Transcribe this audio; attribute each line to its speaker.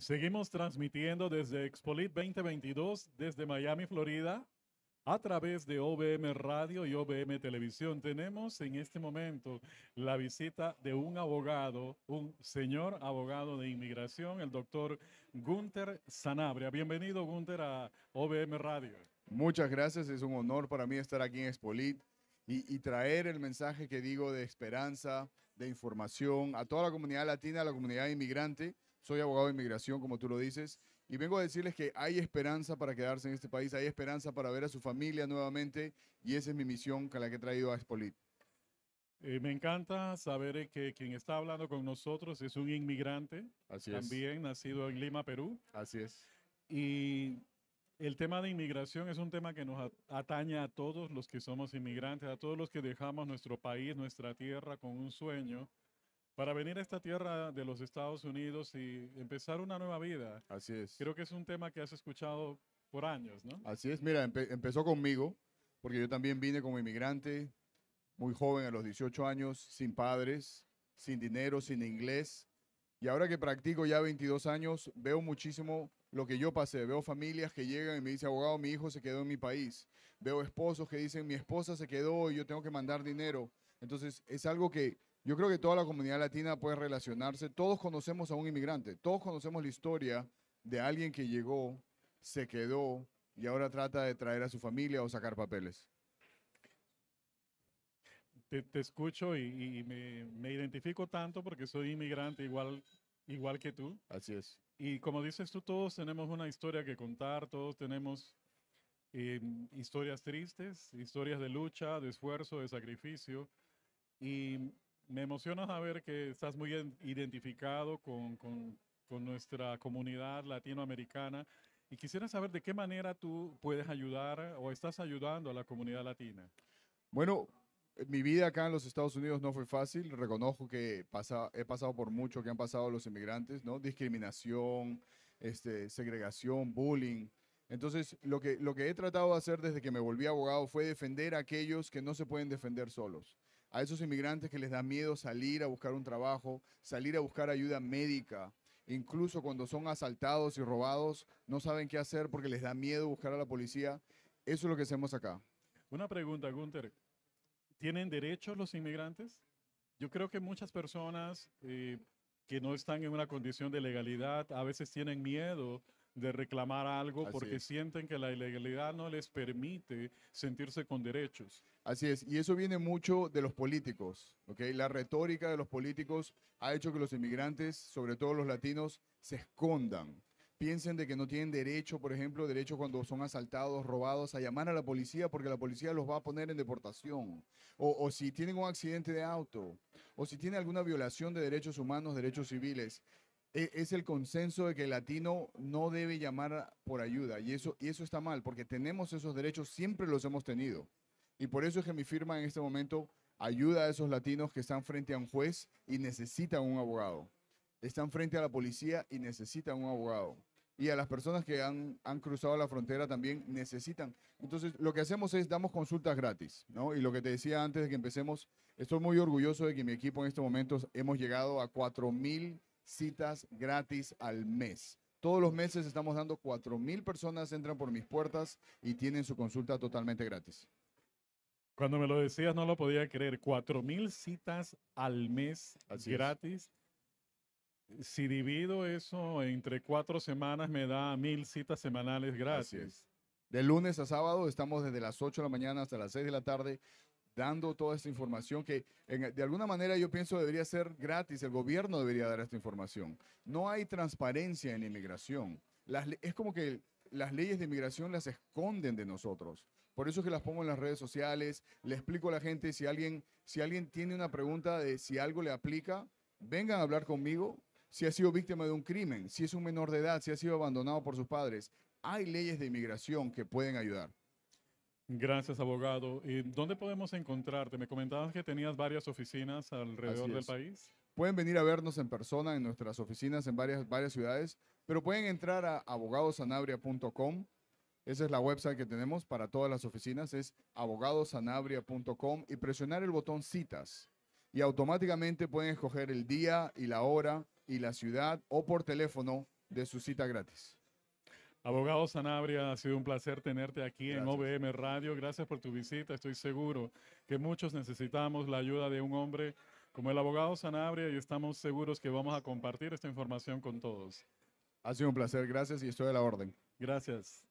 Speaker 1: Seguimos transmitiendo desde Expolit 2022 desde Miami, Florida, a través de OBM Radio y OBM Televisión. Tenemos en este momento la visita de un abogado, un señor abogado de inmigración, el doctor Gunther Sanabria. Bienvenido, Gunther, a OBM Radio.
Speaker 2: Muchas gracias, es un honor para mí estar aquí en Expolit. Y, y, traer el mensaje que digo de esperanza, de información a toda la comunidad latina, a la comunidad inmigrante, soy abogado de inmigración, como tú lo dices, y vengo a decirles que hay esperanza para quedarse en este país, hay esperanza para ver a su familia nuevamente, y esa es mi misión con la que he traído a Expolit.
Speaker 1: Eh, me encanta saber que quien está hablando con nosotros es un inmigrante, también nacido en Lima, Perú. Así es. Y el tema de inmigración es un tema que nos atañe a todos los que somos inmigrantes, a todos los que dejamos nuestro país, nuestra tierra con un sueño para venir a esta tierra de los Estados Unidos y empezar una nueva vida. Así es. Creo que es un tema que has escuchado por años, ¿no?
Speaker 2: Así es, mira, empezó conmigo, porque yo también vine como inmigrante, muy joven, a los 18 años, sin padres, sin dinero, sin inglés. Y ahora que practico ya 22 años, veo muchísimo lo que yo pasé. Veo familias que llegan y me dicen, abogado, mi hijo se quedó en mi país. Veo esposos que dicen, mi esposa se quedó y yo tengo que mandar dinero. Entonces, es algo que yo creo que toda la comunidad latina puede relacionarse. Todos conocemos a un inmigrante, todos conocemos la historia de alguien que llegó, se quedó y ahora trata de traer a su familia o sacar papeles.
Speaker 1: Te, escucho y, me, identifico tanto porque soy inmigrante igual, igual que tú. Así es. Y como dices tú, todos tenemos una historia que contar, todos tenemos eh, historias tristes, historias de lucha, de esfuerzo, de sacrificio. Y me emociona saber que estás muy identificado con, nuestra comunidad latinoamericana y quisiera saber de qué manera tú puedes ayudar o estás ayudando a la comunidad latina.
Speaker 2: Bueno, mi vida acá en los Estados Unidos no fue fácil. Reconozco que pasa, he pasado por mucho que han pasado los inmigrantes, ¿no? Discriminación, este, segregación, bullying. Entonces, lo que, lo que he tratado de hacer desde que me volví abogado fue defender a aquellos que no se pueden defender solos a esos inmigrantes que les da miedo salir a buscar un trabajo, salir a buscar ayuda médica. Incluso cuando son asaltados y robados, no saben qué hacer porque les da miedo buscar a la policía. Eso es lo que hacemos acá.
Speaker 1: Una pregunta, Gunther. ¿Tienen derechos los inmigrantes? Yo creo que muchas personas eh, que no están en una condición de legalidad a veces tienen miedo de reclamar algo porque sienten que la ilegalidad no les permite sentirse con derechos.
Speaker 2: Así es, y eso viene mucho de los políticos, ¿ok? La retórica de los políticos ha hecho que los inmigrantes, sobre todo los latinos, se escondan. Piensen de que no tienen derecho, por ejemplo, derecho cuando son asaltados, robados, a llamar a la policía porque la policía los va a poner en deportación. O, o si tienen un accidente de auto, o si tienen alguna violación de derechos humanos, derechos civiles, e, es el consenso de que el latino no debe llamar por ayuda y eso, y eso está mal, porque tenemos esos derechos, siempre los hemos tenido. Y por eso es que mi firma en este momento ayuda a esos latinos que están frente a un juez y necesitan un abogado. Están frente a la policía y necesitan un abogado. Y a las personas que han, cruzado la frontera también necesitan. Entonces, lo que hacemos es damos consultas gratis, Y lo que te decía antes de que empecemos, estoy muy orgulloso de que mi equipo en este momento hemos llegado a 4,000 citas gratis al mes. Todos los meses estamos dando mil personas entran por mis puertas y tienen su consulta totalmente gratis.
Speaker 1: Cuando me lo decías no lo podía creer. mil citas al mes gratis. Si divido eso entre cuatro semanas me da mil citas
Speaker 2: semanales gracias De lunes a sábado estamos desde las 8 de la mañana hasta las 6 de la tarde dando toda esta información que de alguna manera yo pienso debería ser gratis, el gobierno debería dar esta información. No hay transparencia en inmigración. es como que las leyes de inmigración las esconden de nosotros. Por eso es que las pongo en las redes sociales, le explico a la gente si alguien, si alguien tiene una pregunta de si algo le aplica, vengan a hablar conmigo. Si ha sido víctima de un crimen, si es un menor de edad, si ha sido abandonado por sus padres, hay leyes de inmigración que pueden ayudar.
Speaker 1: Gracias, abogado. ¿Y dónde podemos encontrarte? Me comentabas que tenías varias oficinas alrededor del país.
Speaker 2: Pueden venir a vernos en persona en nuestras oficinas en varias, varias ciudades, pero pueden entrar a abogadosanabria.com. Esa es la website que tenemos para todas las oficinas, es abogadosanabria.com y presionar el botón citas. Y automáticamente pueden escoger el día y la hora y la ciudad o por teléfono de su cita gratis.
Speaker 1: Abogado Sanabria, ha sido un placer tenerte aquí en OBM Radio. Gracias por tu visita. Estoy seguro que muchos necesitamos la ayuda de un hombre como el abogado Sanabria y estamos seguros que vamos a compartir esta información con todos.
Speaker 2: Ha sido un placer. Gracias y estoy a la orden. Gracias.